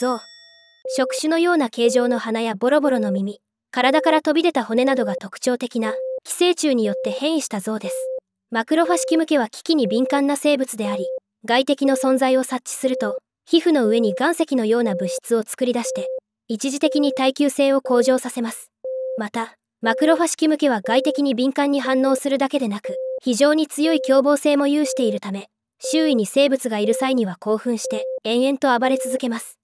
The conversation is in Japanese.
像触手のような形状の鼻やボロボロの耳体から飛び出た骨などが特徴的な寄生虫によって変異した像ですマクロファシキムケは危機に敏感な生物であり外敵の存在を察知すると皮膚の上に岩石のような物質を作り出して一時的に耐久性を向上させますまたマクロファシキムケは外敵に敏感に反応するだけでなく非常に強い凶暴性も有しているため周囲に生物がいる際には興奮して延々と暴れ続けます